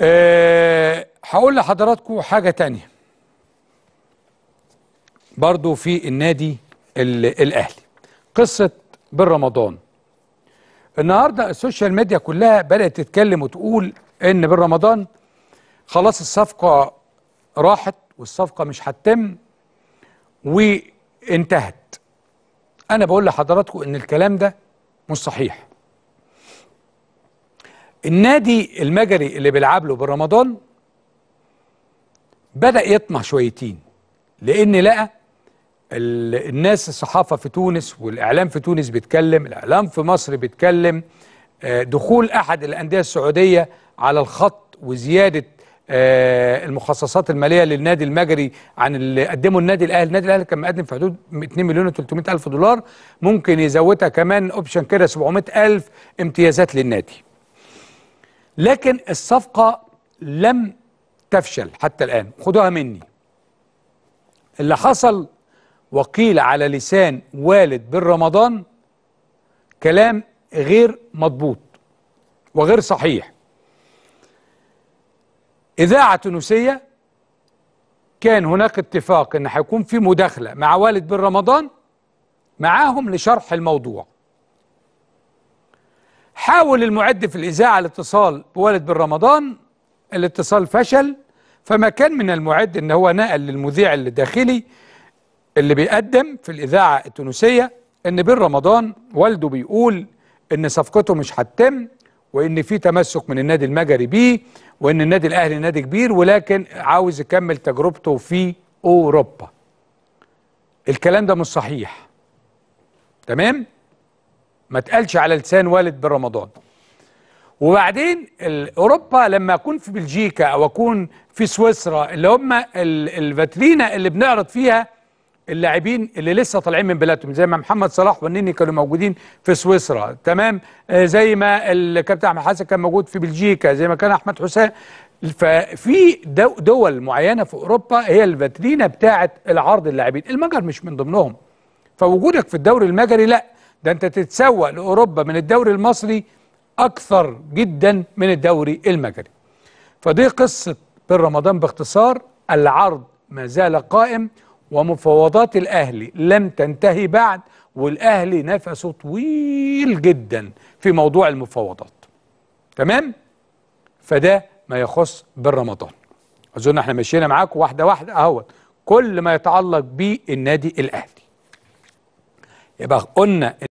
أه هقول لحضراتكم حاجة تانية برضو في النادي الأهلي قصة بالرمضان النهاردة السوشيال ميديا كلها بدأت تتكلم وتقول إن بالرمضان خلاص الصفقة راحت والصفقة مش هتتم وانتهت أنا بقول لحضراتكم إن الكلام ده مش صحيح النادي المجري اللي بيلعب له برمضان بدا يطمع شويتين لان لقى الناس الصحافه في تونس والاعلام في تونس بيتكلم الاعلام في مصر بيتكلم آه، دخول احد الانديه السعوديه على الخط وزياده آه، المخصصات الماليه للنادي المجري عن اللي قدمه النادي الاهلي، النادي الاهلي كان مقدم في حدود 2 مليون و300 الف دولار ممكن يزودها كمان اوبشن كده 700 الف امتيازات للنادي. لكن الصفقة لم تفشل حتى الآن خدوها مني اللي حصل وقيل على لسان والد بن رمضان كلام غير مضبوط وغير صحيح إذاعة تونسية كان هناك اتفاق ان هيكون في مداخلة مع والد بن رمضان معاهم لشرح الموضوع حاول المعد في الإذاعة الاتصال بوالد بن رمضان الاتصال فشل فما كان من المعد ان هو نقل للمذيع الداخلي اللي بيقدم في الإذاعة التونسية ان بن رمضان والده بيقول ان صفقته مش هتتم وان في تمسك من النادي المجري بيه وان النادي الاهلي نادي كبير ولكن عاوز يكمل تجربته في اوروبا الكلام ده مش صحيح تمام ما اتقالش على لسان والد بن رمضان وبعدين اوروبا لما اكون في بلجيكا او اكون في سويسرا اللي هم الفاترينا اللي بنعرض فيها اللاعبين اللي لسه طالعين من بلادهم زي ما محمد صلاح والنني كانوا موجودين في سويسرا تمام آه، زي ما الكابتن احمد حسن كان موجود في بلجيكا زي ما كان احمد حسام ففي دول معينه في اوروبا هي الفاترينا بتاعه العرض اللاعبين المجر مش من ضمنهم فوجودك في الدوري المجري لا ده انت تتسوق لاوروبا من الدوري المصري اكثر جدا من الدوري المجري فدي قصه بن رمضان باختصار العرض ما زال قائم ومفاوضات الاهلي لم تنتهي بعد والاهلي نفسه طويل جدا في موضوع المفاوضات تمام فده ما يخص بن رمضان اظن احنا مشينا معاكم واحده واحده اهوت كل ما يتعلق بالنادي الاهلي يبقى قلنا